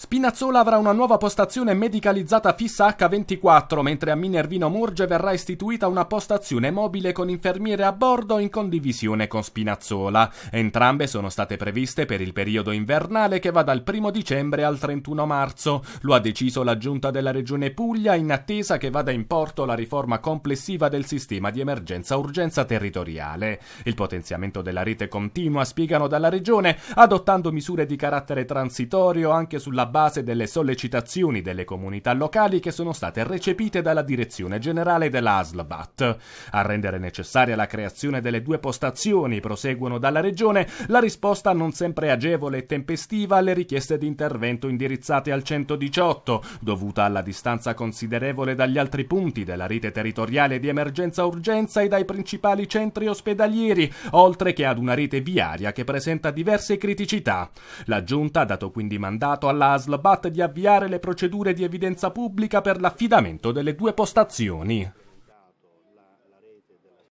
Spinazzola avrà una nuova postazione medicalizzata fissa H24, mentre a Minervino Murge verrà istituita una postazione mobile con infermiere a bordo in condivisione con Spinazzola. Entrambe sono state previste per il periodo invernale che va dal 1 dicembre al 31 marzo. Lo ha deciso la giunta della regione Puglia in attesa che vada in porto la riforma complessiva del sistema di emergenza-urgenza territoriale. Il potenziamento della rete continua, spiegano dalla regione, adottando misure di carattere transitorio anche sulla base delle sollecitazioni delle comunità locali che sono state recepite dalla direzione generale dell'ASLBAT. A rendere necessaria la creazione delle due postazioni, proseguono dalla regione, la risposta non sempre agevole e tempestiva alle richieste di intervento indirizzate al 118, dovuta alla distanza considerevole dagli altri punti della rete territoriale di emergenza-urgenza e dai principali centri ospedalieri, oltre che ad una rete viaria che presenta diverse criticità. La Giunta ha dato quindi mandato alla ASL BAT di avviare le procedure di evidenza pubblica per l'affidamento delle due postazioni.